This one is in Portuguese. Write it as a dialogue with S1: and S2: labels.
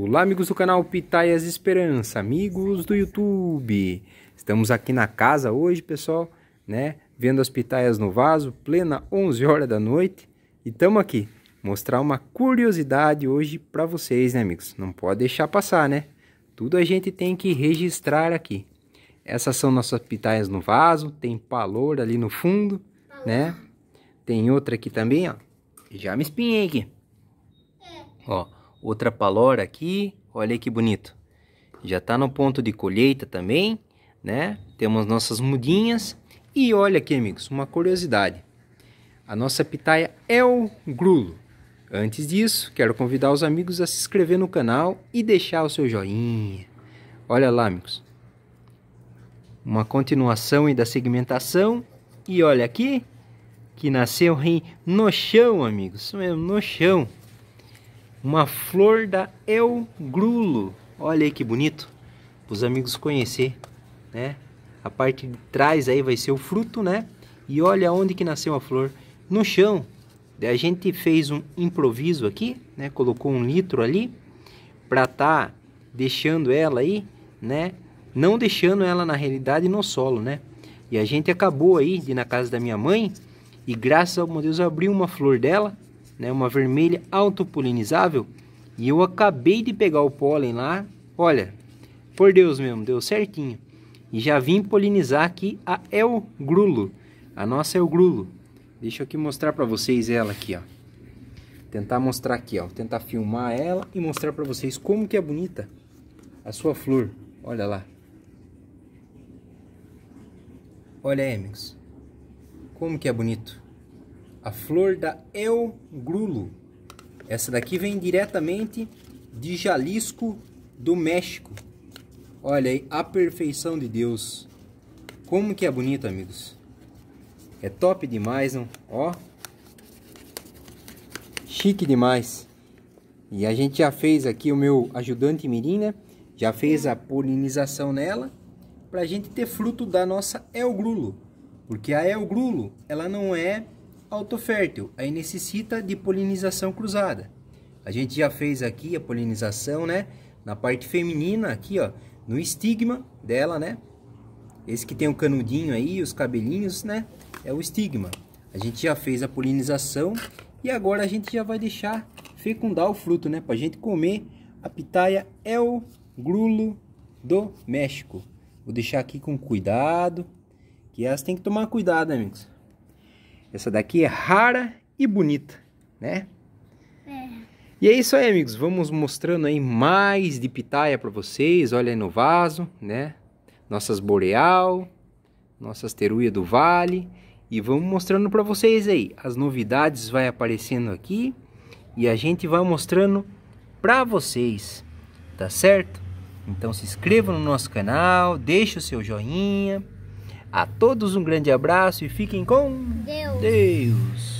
S1: Olá, amigos do canal Pitaias Esperança, amigos do YouTube. Estamos aqui na casa hoje, pessoal, né? Vendo as pitaias no vaso, plena 11 horas da noite. E estamos aqui mostrar uma curiosidade hoje para vocês, né, amigos? Não pode deixar passar, né? Tudo a gente tem que registrar aqui. Essas são nossas pitaias no vaso, tem paloura ali no fundo, né? Tem outra aqui também, ó. Já me espinhei aqui. É. Ó outra palora aqui, olha aí que bonito. Já está no ponto de colheita também, né? Temos nossas mudinhas. E olha aqui, amigos, uma curiosidade. A nossa pitaia é o grulo. Antes disso, quero convidar os amigos a se inscrever no canal e deixar o seu joinha. Olha lá, amigos. Uma continuação aí da segmentação. E olha aqui, que nasceu no chão, amigos. No chão. Uma flor da grulo Olha aí que bonito. Para os amigos conhecer, né? A parte de trás aí vai ser o fruto, né? E olha onde que nasceu a flor. No chão. A gente fez um improviso aqui, né? Colocou um litro ali para tá deixando ela aí, né? Não deixando ela na realidade no solo, né? E a gente acabou aí de ir na casa da minha mãe e graças ao meu Deus abriu uma flor dela né, uma vermelha autopolinizável, e eu acabei de pegar o pólen lá, olha, por Deus mesmo, deu certinho. E já vim polinizar aqui a Elgrulo, a nossa Elgrulo. Deixa eu aqui mostrar para vocês ela aqui, ó. Tentar mostrar aqui, ó, tentar filmar ela e mostrar para vocês como que é bonita a sua flor. Olha lá. Olha, amigos, como que é bonito a flor da Elgrulo. Essa daqui vem diretamente de Jalisco, do México. Olha aí, a perfeição de Deus. Como que é bonito, amigos. É top demais, não? Ó. Chique demais. E a gente já fez aqui o meu ajudante mirim, né? Já fez a polinização nela para gente ter fruto da nossa Elgrulo. Porque a Elgrulo, ela não é autofértil, aí necessita de polinização cruzada. A gente já fez aqui a polinização, né? Na parte feminina aqui, ó, no estigma dela, né? Esse que tem o um canudinho aí, os cabelinhos, né? É o estigma. A gente já fez a polinização e agora a gente já vai deixar fecundar o fruto, né? Pra gente comer a pitaia é o grulo do México. Vou deixar aqui com cuidado, que elas têm que tomar cuidado, né, amigos. Essa daqui é rara e bonita, né? É. E é isso aí, amigos. Vamos mostrando aí mais de pitaia para vocês. Olha aí no vaso, né? Nossas boreal, nossas teruia do vale. E vamos mostrando para vocês aí. As novidades vai aparecendo aqui. E a gente vai mostrando para vocês. Tá certo? Então se inscreva no nosso canal, deixe o seu joinha. A todos um grande abraço e fiquem com Deus. Deus.